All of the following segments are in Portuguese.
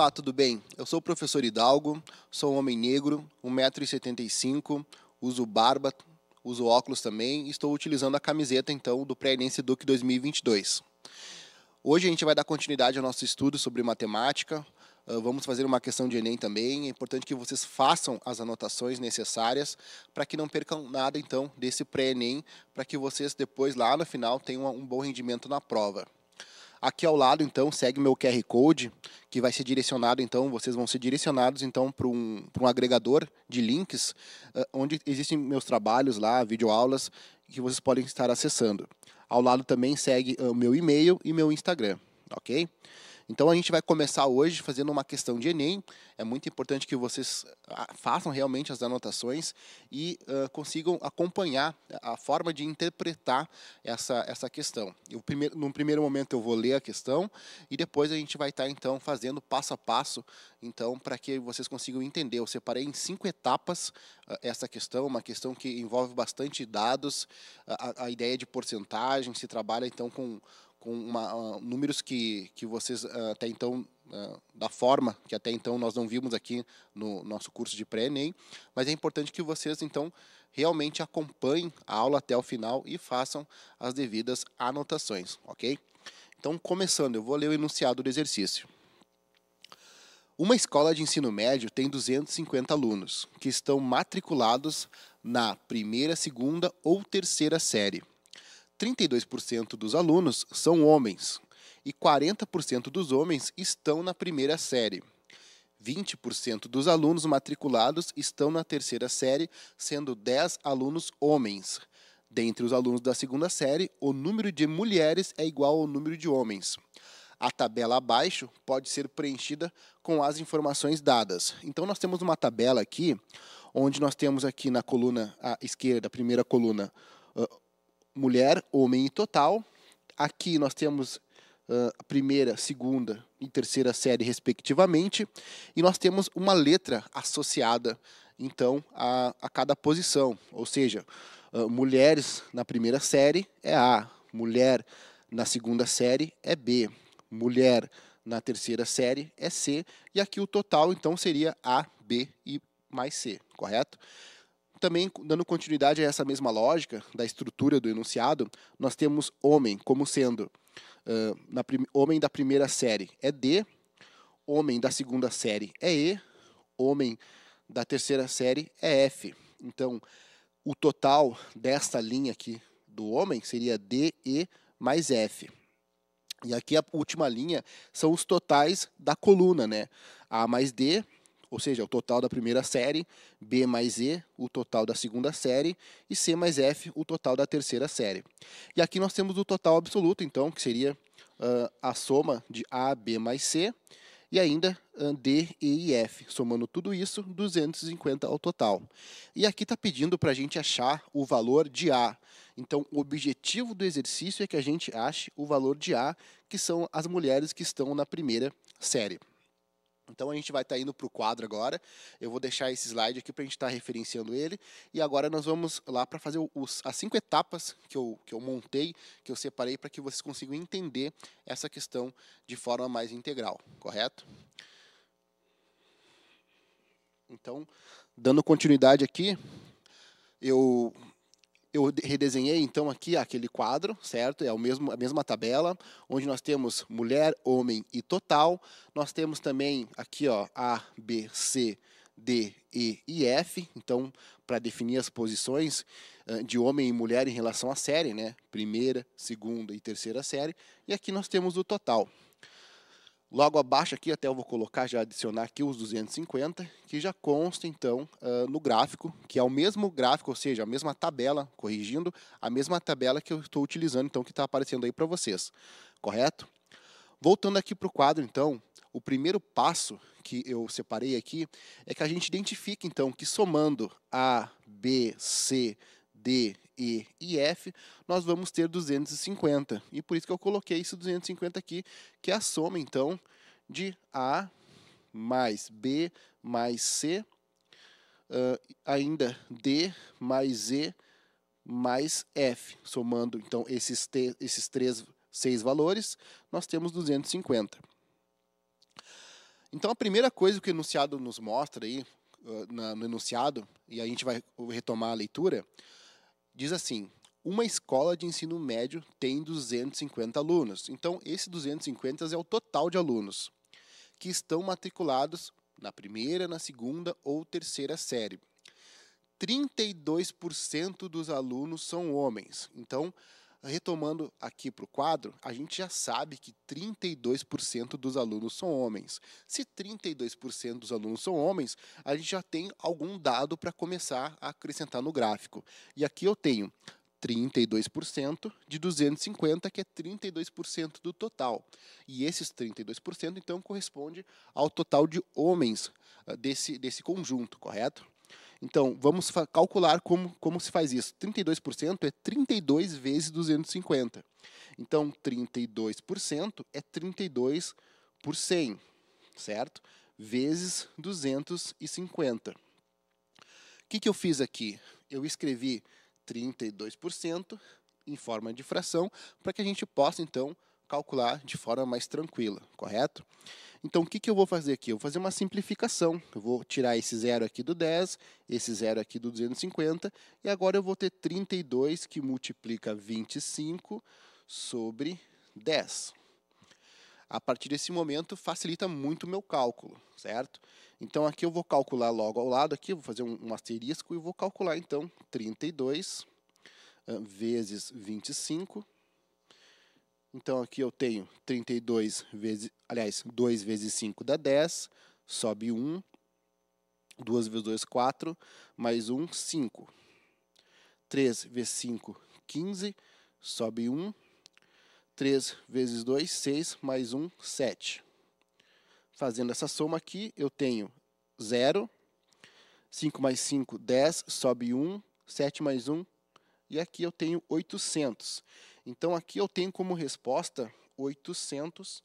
Olá, tudo bem? Eu sou o professor Hidalgo, sou um homem negro, 1,75m, uso barba, uso óculos também e estou utilizando a camiseta então do Pré-ENEM Seduc 2022. Hoje a gente vai dar continuidade ao nosso estudo sobre matemática. Ah, vamos fazer uma questão de Enem também. É importante que vocês façam as anotações necessárias para que não percam nada então desse pré-Enem, para que vocês depois lá no final tenham um bom rendimento na prova. Aqui ao lado, então, segue meu QR Code, que vai ser direcionado, então, vocês vão ser direcionados, então, para um, um agregador de links, ah, onde existem meus trabalhos lá, videoaulas, que vocês podem estar acessando. Ao lado também segue ah, o meu e-mail e meu Instagram, ok? Então a gente vai começar hoje fazendo uma questão de Enem. É muito importante que vocês ah, façam realmente as anotações e uh, consigam acompanhar a forma de interpretar essa, essa questão. Eu primeiro, no primeiro momento eu vou ler a questão e depois a gente vai estar tá, então fazendo passo a passo, então para que vocês consigam entender. Eu separei em cinco etapas uh, essa questão, uma questão que envolve bastante dados, a, a ideia de porcentagem, se trabalha então com com uma, uh, números que, que vocês uh, até então, uh, da forma que até então nós não vimos aqui no nosso curso de pré-ENEM, mas é importante que vocês então realmente acompanhem a aula até o final e façam as devidas anotações, ok? Então, começando, eu vou ler o enunciado do exercício. Uma escola de ensino médio tem 250 alunos que estão matriculados na primeira, segunda ou terceira série 32% dos alunos são homens e 40% dos homens estão na primeira série. 20% dos alunos matriculados estão na terceira série, sendo 10 alunos homens. Dentre os alunos da segunda série, o número de mulheres é igual ao número de homens. A tabela abaixo pode ser preenchida com as informações dadas. Então nós temos uma tabela aqui, onde nós temos aqui na coluna à esquerda, a primeira coluna, mulher, homem e total. Aqui nós temos uh, a primeira, segunda e terceira série, respectivamente. E nós temos uma letra associada, então, a, a cada posição. Ou seja, uh, mulheres na primeira série é A, mulher na segunda série é B, mulher na terceira série é C, e aqui o total, então, seria A, B e mais C, correto? Também, dando continuidade a essa mesma lógica da estrutura do enunciado, nós temos homem como sendo uh, na homem da primeira série é D, homem da segunda série é E, homem da terceira série é F. Então, o total desta linha aqui do homem seria DE mais F. E aqui a última linha são os totais da coluna, né? A mais D ou seja, o total da primeira série, B mais E, o total da segunda série, e C mais F, o total da terceira série. E aqui nós temos o total absoluto, então, que seria uh, a soma de A, B mais C, e ainda ah, D, E e F. Somando tudo isso, 250 ao total. E aqui está pedindo para a gente achar o valor de A. Então, o objetivo do exercício é que a gente ache o valor de A, que são as mulheres que estão na primeira série. Então a gente vai estar tá indo para o quadro agora. Eu vou deixar esse slide aqui para a gente estar tá referenciando ele. E agora nós vamos lá para fazer os, as cinco etapas que eu, que eu montei, que eu separei para que vocês consigam entender essa questão de forma mais integral, correto? Então, dando continuidade aqui, eu eu redesenhei então aqui aquele quadro, certo? É o mesmo, a mesma tabela, onde nós temos mulher, homem e total. Nós temos também aqui ó, A, B, C, D, E e F. Então, para definir as posições de homem e mulher em relação à série, né? Primeira, segunda e terceira série. E aqui nós temos o total. Logo abaixo aqui, até eu vou colocar, já adicionar aqui os 250, que já consta então uh, no gráfico, que é o mesmo gráfico, ou seja, a mesma tabela, corrigindo, a mesma tabela que eu estou utilizando, então, que está aparecendo aí para vocês, correto? Voltando aqui para o quadro, então, o primeiro passo que eu separei aqui é que a gente identifica, então, que somando A, B, C, D e e F, nós vamos ter 250. E por isso que eu coloquei esse 250 aqui, que é a soma, então, de A mais B mais C, uh, ainda D mais E mais F. Somando, então, esses, esses três, seis valores, nós temos 250. Então, a primeira coisa que o enunciado nos mostra aí, uh, na, no enunciado, e a gente vai retomar a leitura, diz assim: uma escola de ensino médio tem 250 alunos. Então, esse 250 é o total de alunos que estão matriculados na primeira, na segunda ou terceira série. 32% dos alunos são homens. Então, retomando aqui para o quadro, a gente já sabe que 32% dos alunos são homens. Se 32% dos alunos são homens, a gente já tem algum dado para começar a acrescentar no gráfico. E aqui eu tenho 32% de 250, que é 32% do total. E esses 32%, então, corresponde ao total de homens ah, desse, desse conjunto, correto? Então, vamos calcular como, como se faz isso. 32% é 32 vezes 250. Então, 32% é 32 por 100, certo? Vezes 250. O que, que eu fiz aqui? Eu escrevi 32% em forma de fração para que a gente possa, então, calcular de forma mais tranquila, correto? Então, o que, que eu vou fazer aqui? Eu vou fazer uma simplificação. Eu vou tirar esse zero aqui do 10, esse zero aqui do 250, e agora eu vou ter 32 que multiplica 25 sobre 10. A partir desse momento, facilita muito o meu cálculo, certo? Então, aqui eu vou calcular logo ao lado, aqui vou fazer um, um asterisco e vou calcular, então, 32 vezes 25 então aqui eu tenho 32 vezes, aliás, 2 vezes 5 dá 10, sobe 1, 2 vezes 2, 4, mais 1, 5. 3 vezes 5, 15, sobe 1. 3 vezes 2, 6, mais 1, 7. Fazendo essa soma aqui, eu tenho 0, 5 mais 5, 10, sobe 1, 7 mais 1, e aqui eu tenho 800. Então aqui eu tenho como resposta 800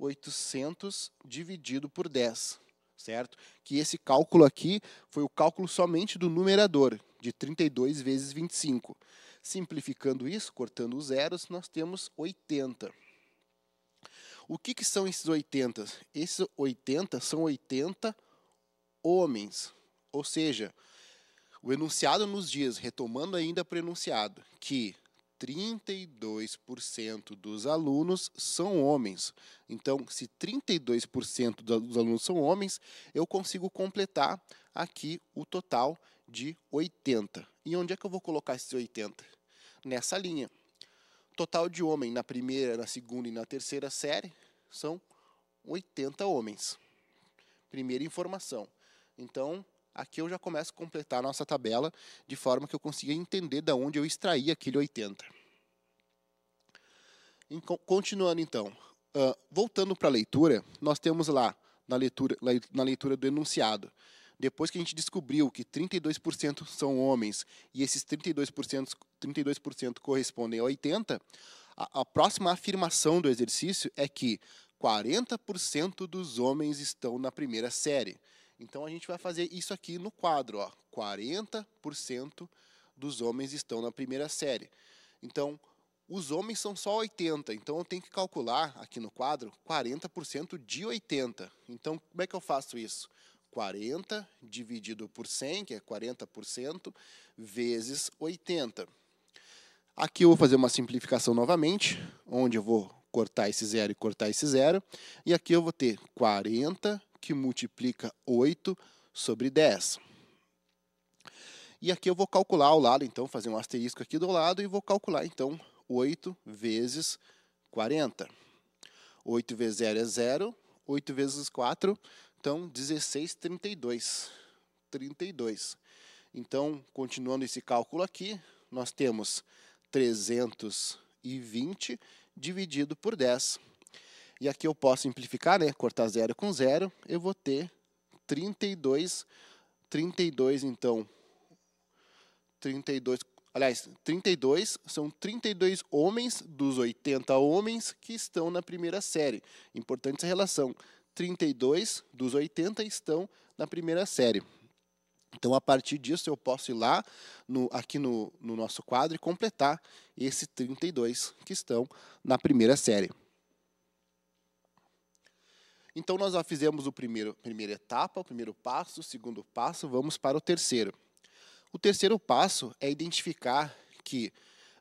800 dividido por 10, certo? Que esse cálculo aqui foi o cálculo somente do numerador, de 32 vezes 25. Simplificando isso, cortando os zeros, nós temos 80. O que, que são esses 80? Esses 80 são 80 homens. Ou seja, o enunciado nos diz, retomando ainda para o enunciado, que 32% dos alunos são homens. Então, se 32% dos alunos são homens, eu consigo completar aqui o total de 80. E onde é que eu vou colocar esses 80? Nessa linha. Total de homem na primeira, na segunda e na terceira série são 80 homens. Primeira informação. Então, aqui eu já começo a completar a nossa tabela de forma que eu consiga entender de onde eu extraí aquele 80. Continuando então, voltando para a leitura, nós temos lá na leitura, na leitura do enunciado, depois que a gente descobriu que 32% são homens e esses 32%, 32 correspondem a 80%, a, a próxima afirmação do exercício é que 40% dos homens estão na primeira série. Então a gente vai fazer isso aqui no quadro, ó. 40% dos homens estão na primeira série. Então, os homens são só 80, então eu tenho que calcular aqui no quadro 40% de 80. Então, como é que eu faço isso? 40 dividido por 100, que é 40%, vezes 80. Aqui eu vou fazer uma simplificação novamente, onde eu vou cortar esse zero e cortar esse zero. E aqui eu vou ter 40 que multiplica 8 sobre 10. E aqui eu vou calcular ao lado, então, fazer um asterisco aqui do lado e vou calcular, então, 8 vezes 40. 8 vezes 0 é 0, 8 vezes 4, então 16, 32. 32. Então, continuando esse cálculo aqui, nós temos 320 dividido por 10. E aqui eu posso simplificar, né? Cortar zero com zero, eu vou ter 32, 32 então, 32, aliás, 32 são 32 homens dos 80 homens que estão na primeira série. Importante essa relação. 32 dos 80 estão na primeira série. Então, a partir disso, eu posso ir lá no, aqui no, no nosso quadro e completar esse 32 que estão na primeira série. Então, nós já fizemos o primeiro, primeira etapa, o primeiro passo, o segundo passo, vamos para o terceiro. O terceiro passo é identificar que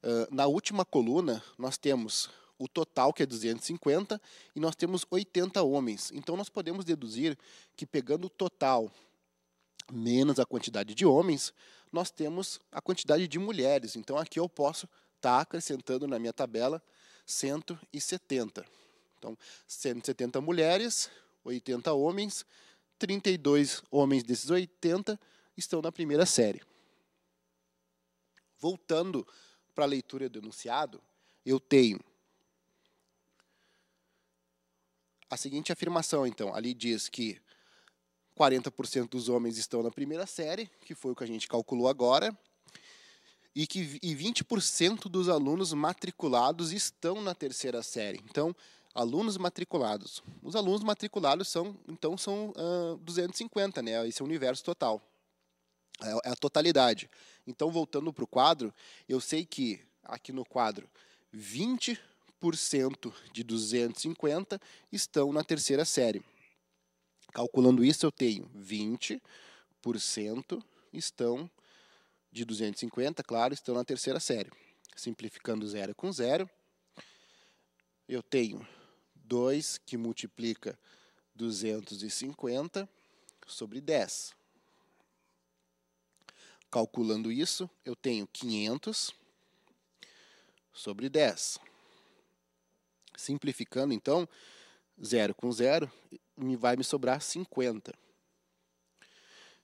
uh, na última coluna nós temos o total, que é 250, e nós temos 80 homens. Então, nós podemos deduzir que pegando o total menos a quantidade de homens, nós temos a quantidade de mulheres. Então, aqui eu posso estar tá acrescentando na minha tabela 170. Então, 170 mulheres, 80 homens, 32 homens desses 80 estão na primeira série. Voltando para a leitura do enunciado, eu tenho a seguinte afirmação, então. Ali diz que 40% dos homens estão na primeira série, que foi o que a gente calculou agora, e que e 20% dos alunos matriculados estão na terceira série. Então, alunos matriculados. Os alunos matriculados são, então, são uh, ah, 250, né? Esse é o universo total. É, é a totalidade. Então, voltando para o quadro, eu sei que aqui no quadro 20% de 250 estão na terceira série. Calculando isso, eu tenho 20% estão de 250, claro, estão na terceira série. Simplificando zero com zero, eu tenho 2, que multiplica 250 sobre 10. Calculando isso, eu tenho 500 sobre 10. Simplificando, então, 0 com 0, vai me sobrar 50.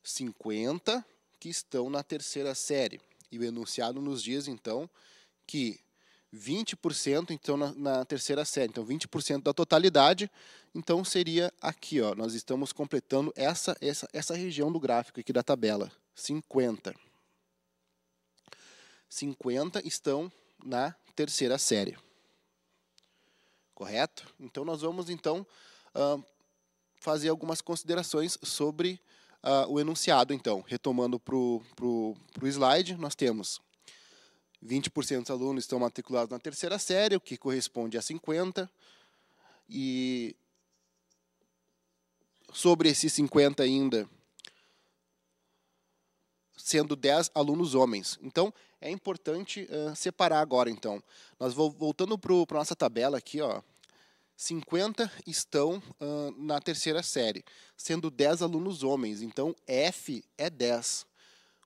50 que estão na terceira série. E o enunciado nos diz, então, que 20%, então, na, na, terceira série. Então, 20% da totalidade. Então, seria aqui, ó, nós estamos completando essa, essa, essa região do gráfico aqui da tabela, 50. 50 estão na terceira série. Correto? Então, nós vamos, então, uh, fazer algumas considerações sobre uh, o enunciado, então. Retomando para o slide, nós temos 20% dos alunos estão matriculados na terceira série, o que corresponde a 50. E sobre esses 50 ainda, sendo 10 alunos homens. Então, é importante uh, separar agora, então. Nós vou, voltando para a nossa tabela aqui, ó, 50 estão uh, na terceira série, sendo 10 alunos homens. Então, F é 10.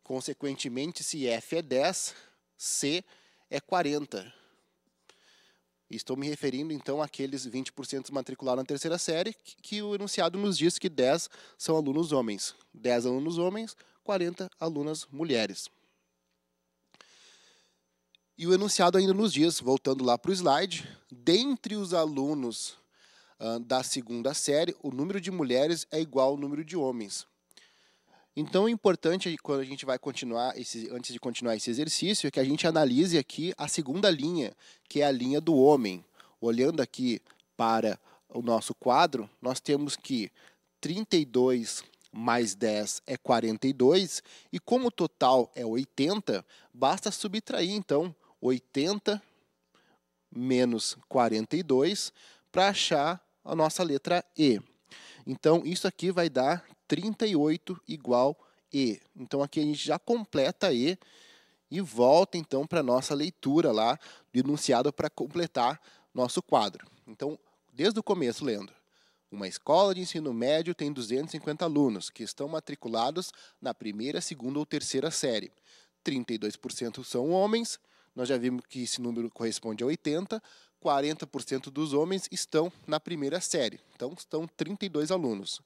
Consequentemente, se F é 10, C é 40. Estou me referindo, então, àqueles 20% matriculados na terceira série, que o enunciado nos diz que 10 são alunos homens. 10 alunos homens, 40 alunas mulheres. E o enunciado ainda nos diz, voltando lá para o slide, dentre os alunos ah, da segunda série, o número de mulheres é igual ao número de homens. Então, o é importante quando a gente vai continuar esse, antes de continuar esse exercício é que a gente analise aqui a segunda linha, que é a linha do homem. Olhando aqui para o nosso quadro, nós temos que 32 mais 10 é 42, e como o total é 80, basta subtrair então 80 menos 42 para achar a nossa letra E. Então, isso aqui vai dar 38 igual E. Então aqui a gente já completa E e volta então para a nossa leitura lá do enunciado para completar nosso quadro. Então, desde o começo lendo. Uma escola de ensino médio tem 250 alunos que estão matriculados na primeira, segunda ou terceira série. 32% são homens, nós já vimos que esse número corresponde a 80, 40% dos homens estão na primeira série. Então, estão 32 alunos.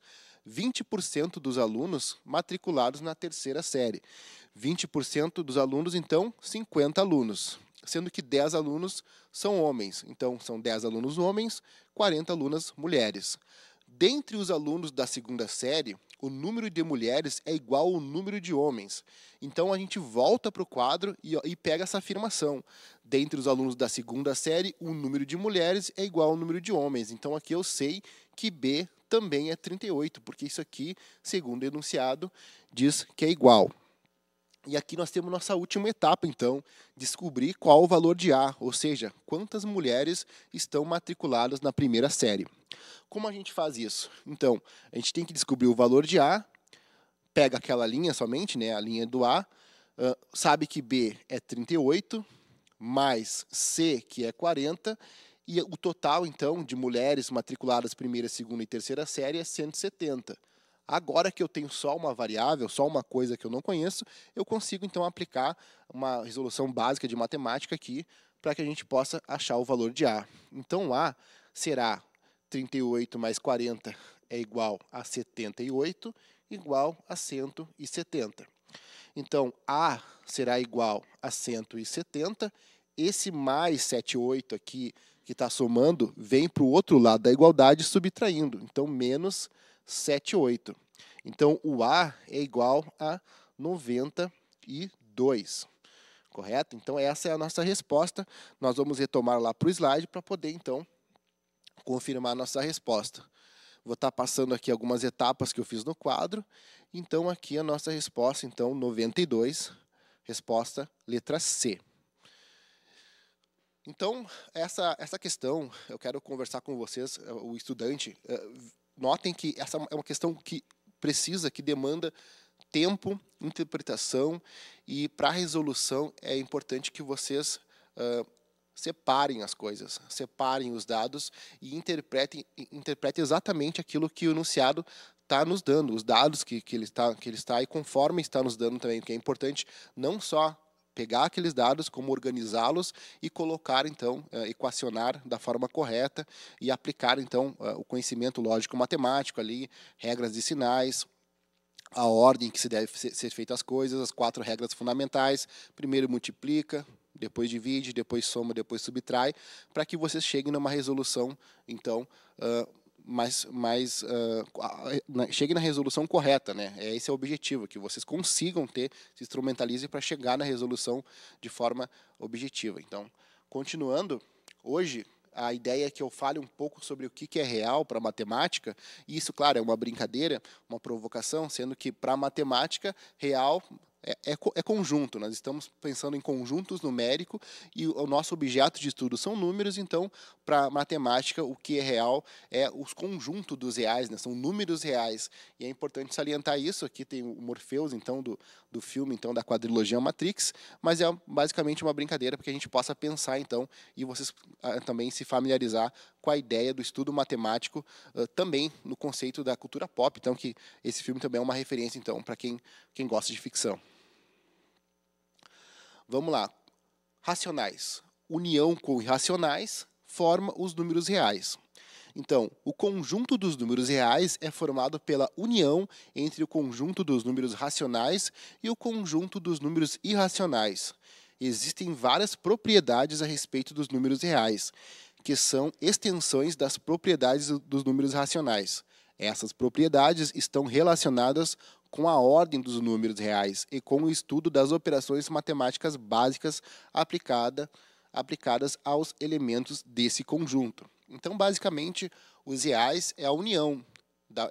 20% dos alunos matriculados na terceira série. 20% dos alunos, então, 50 alunos, sendo que 10 alunos são homens. Então, são 10 alunos homens, 40 alunas mulheres. Dentre os alunos da segunda série, o número de mulheres é igual ao número de homens. Então a gente volta para o quadro e, e, pega essa afirmação. Dentre os alunos da segunda série, o número de mulheres é igual ao número de homens. Então aqui eu sei que B também é 38, porque isso aqui, segundo o enunciado, diz que é igual. E aqui nós temos nossa última etapa, então, descobrir qual o valor de A, ou seja, quantas mulheres estão matriculadas na primeira série. Como a gente faz isso? Então, a gente tem que descobrir o valor de A, pega aquela linha somente, né, a linha do A, sabe que B é 38, mais C, que é 40, e o total, então, de mulheres matriculadas primeira, segunda e terceira série é 170. Agora que eu tenho só uma variável, só uma coisa que eu não conheço, eu consigo então aplicar uma resolução básica de matemática aqui para que a gente possa achar o valor de A. Então A será 38 mais 40 é igual a 78, igual a 170. Então, A será igual a 170. Esse mais 78 aqui, que está somando, vem para o outro lado da igualdade subtraindo. Então, menos 78. Então, o A é igual a 92. Correto? Então, essa é a nossa resposta. Nós vamos retomar lá para o slide para poder, então, confirmar a nossa resposta. Vou estar tá passando aqui algumas etapas que eu fiz no quadro. Então, aqui a nossa resposta, então, 92, resposta letra C. Então, essa, essa questão, eu quero conversar com vocês, eh, o estudante eh, notem que essa é uma questão que precisa, que demanda tempo, interpretação e para a resolução é importante que vocês uh, separem as coisas, separem os dados e interpretem, interpretem exatamente aquilo que o enunciado está nos dando, os dados que, que, ele está, que ele está e conforme está nos dando também, porque é importante não só pegar aqueles dados, como organizá-los e colocar, então, eh, equacionar da forma correta e aplicar, então, eh, o conhecimento lógico-matemático ali, regras de sinais, a ordem que se deve ser feita as coisas, as quatro regras fundamentais. Primeiro multiplica, depois divide, depois soma, depois subtrai, para que vocês cheguem numa resolução, então, uh, mas uh, chegue na resolução correta, né? É, esse é o objetivo, que vocês consigam ter, se instrumentalizem para chegar na resolução de forma objetiva. Então, continuando, hoje a ideia é que eu fale um pouco sobre o que, que é real para matemática. E isso, claro, é uma brincadeira, uma provocação, sendo que para matemática real é, é, é, conjunto, nós estamos pensando em conjuntos numérico e o, nosso objeto de estudo são números, então, para matemática, o que é real é os conjunto dos reais, né? são números reais. E é importante salientar isso, aqui tem o Morpheus, então, do, do filme, então, da quadrilogia Matrix, mas é basicamente uma brincadeira para que a gente possa pensar, então, e vocês ah, também se familiarizar com a ideia do estudo matemático ah, também no conceito da cultura pop, então, que esse filme também é uma referência, então, para quem, quem gosta de ficção. Vamos lá. Racionais. União com irracionais forma os números reais. Então, o conjunto dos números reais é formado pela união entre o conjunto dos números racionais e o conjunto dos números irracionais. Existem várias propriedades a respeito dos números reais, que são extensões das propriedades dos números racionais. Essas propriedades estão relacionadas com a ordem dos números reais e com o estudo das operações matemáticas básicas aplicada, aplicadas aos elementos desse conjunto. Então, basicamente, os reais é a união,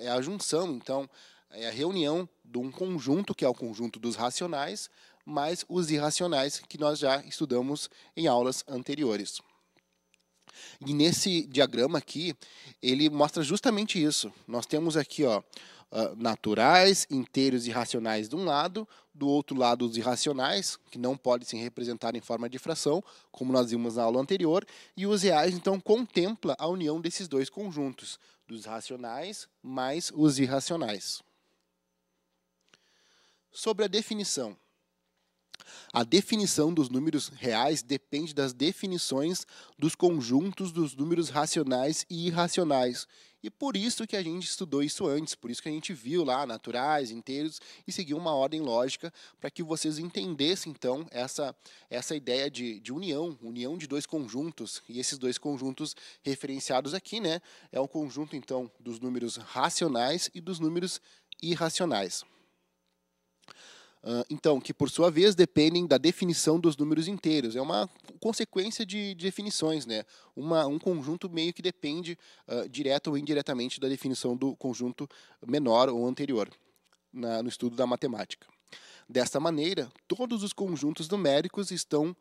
é a junção, então, é a reunião de um conjunto, que é o conjunto dos racionais, mais os irracionais, que nós já estudamos em aulas anteriores. E nesse diagrama aqui, ele mostra justamente isso. Nós temos aqui ó, uh, naturais, inteiros e racionais de um lado, do outro lado os irracionais, que não podem se representar em forma de fração, como nós vimos na aula anterior, e os reais, então, contempla a união desses dois conjuntos, dos racionais mais os irracionais. Sobre a definição. A definição dos números reais depende das definições dos conjuntos dos números racionais e irracionais, e por isso que a gente estudou isso antes, por isso que a gente viu lá naturais, inteiros, e seguiu uma ordem lógica para que vocês entendessem, então, essa, essa ideia de, de união, união de dois conjuntos. E esses dois conjuntos referenciados aqui, né? É o conjunto, então, dos números racionais e dos números irracionais. Ah, então, que por sua vez dependem da definição dos números inteiros. É uma consequência de, definições, né? Uma, um conjunto meio que depende uh, ah, direta ou indiretamente da definição do conjunto menor ou anterior na, no estudo da matemática. Desta maneira, todos os conjuntos numéricos estão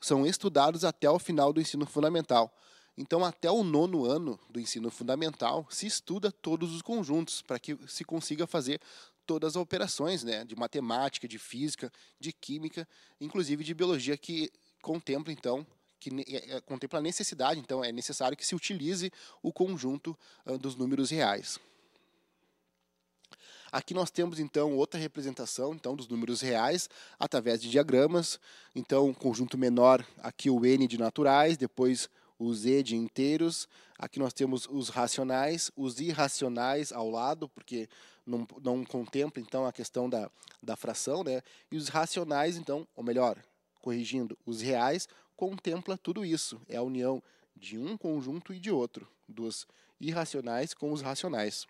são estudados até o final do ensino fundamental. Então, até o nono ano do ensino fundamental, se estuda todos os conjuntos para que se consiga fazer todas as operações, né, de matemática, de física, de química, inclusive de biologia que contempla então que é, é, contempla a necessidade, então é necessário que se utilize o conjunto dos números reais. Aqui nós temos então outra representação então dos números reais através de diagramas. Então, conjunto menor aqui o n de naturais, depois o Z de inteiros. Aqui nós temos os racionais, os irracionais ao lado, porque não, não contempla, então, a questão da, da fração, né? E os racionais, então, ou melhor, corrigindo, os reais, contempla tudo isso. É a união de um conjunto e de outro, dos irracionais com os racionais.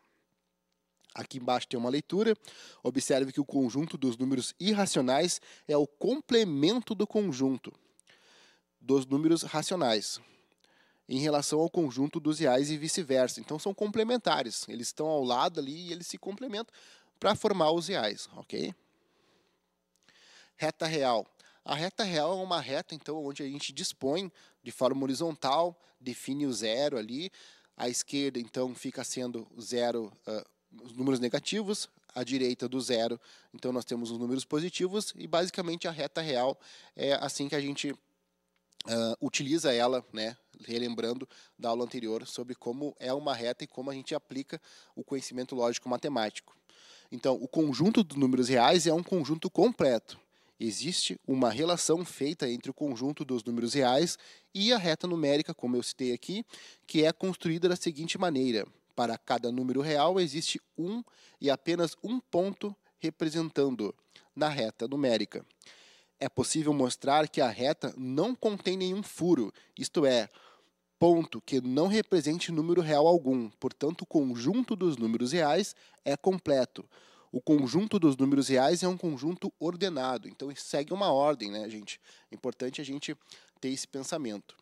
Aqui embaixo tem uma leitura. Observe que o conjunto dos números irracionais é o complemento do conjunto dos números racionais em relação ao conjunto dos reais e vice-versa. Então são complementares, eles estão ao lado ali e eles se complementam para formar os reais, ok? Reta real. A reta real é uma reta, então, onde a gente dispõe de forma horizontal, define o zero ali. A esquerda, então, fica sendo zero, uh, os números negativos. À direita do zero, então, nós temos os números positivos. E, basicamente, a reta real é assim que a gente Uh, utiliza ela, né, relembrando da aula anterior sobre como é uma reta e como a gente aplica o conhecimento lógico-matemático. Então, o conjunto dos números reais é um conjunto completo. Existe uma relação feita entre o conjunto dos números reais e a reta numérica, como eu citei aqui, que é construída da seguinte maneira: para cada número real existe um e apenas um ponto representando na reta numérica é possível mostrar que a reta não contém nenhum furo, isto é, ponto que não represente número real algum, portanto, o conjunto dos números reais é completo. O conjunto dos números reais é um conjunto ordenado, então segue uma ordem, né, gente? É importante a gente ter esse pensamento.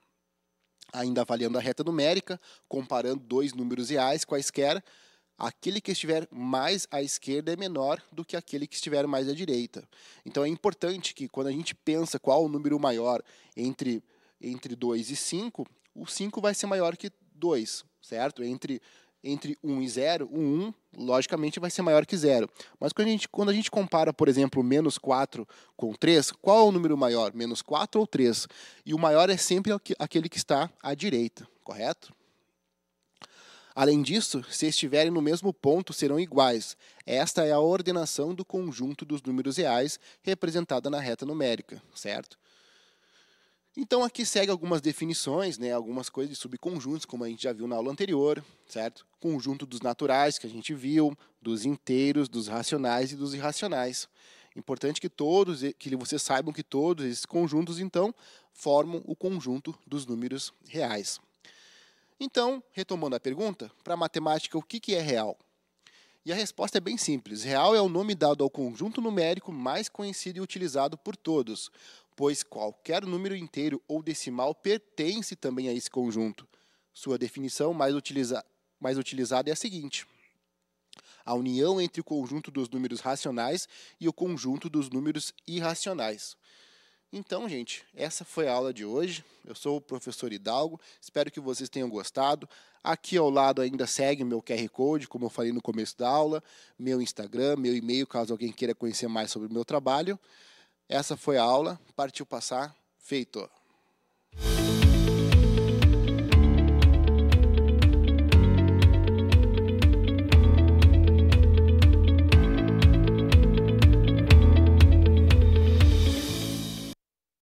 Ainda avaliando a reta numérica, comparando dois números reais quaisquer, aquele que estiver mais à esquerda é menor do que aquele que estiver mais à direita. Então é importante que quando a gente pensa qual o número maior entre entre 2 e 5, o 5 vai ser maior que 2, certo? Entre entre 1 um e 0, o 1, um, logicamente, vai ser maior que 0. Mas quando a, gente, quando a gente compara, por exemplo, menos 4 com 3, qual é o número maior? Menos 4 ou 3? E o maior é sempre aquele que está à direita, correto? Além disso, se estiverem no mesmo ponto, serão iguais. Esta é a ordenação do conjunto dos números reais representada na reta numérica, certo? Então aqui segue algumas definições, né, algumas coisas de subconjuntos, como a gente já viu na aula anterior, certo? Conjunto dos naturais que a gente viu, dos inteiros, dos racionais e dos irracionais. Importante que todos que vocês saibam que todos esses conjuntos então formam o conjunto dos números reais. Então, retomando a pergunta, para a matemática, o que, que é real? E a resposta é bem simples: real é o nome dado ao conjunto numérico mais conhecido e utilizado por todos, pois qualquer número inteiro ou decimal pertence também a esse conjunto. Sua definição mais, utiliza mais utilizada é a seguinte: a união entre o conjunto dos números racionais e o conjunto dos números irracionais. Então, gente, essa foi a aula de hoje. Eu sou o professor Hidalgo, espero que vocês tenham gostado. Aqui ao lado ainda segue meu QR Code, como eu falei no começo da aula, meu Instagram, meu e-mail, caso alguém queira conhecer mais sobre o meu trabalho. Essa foi a aula, partiu passar, feito!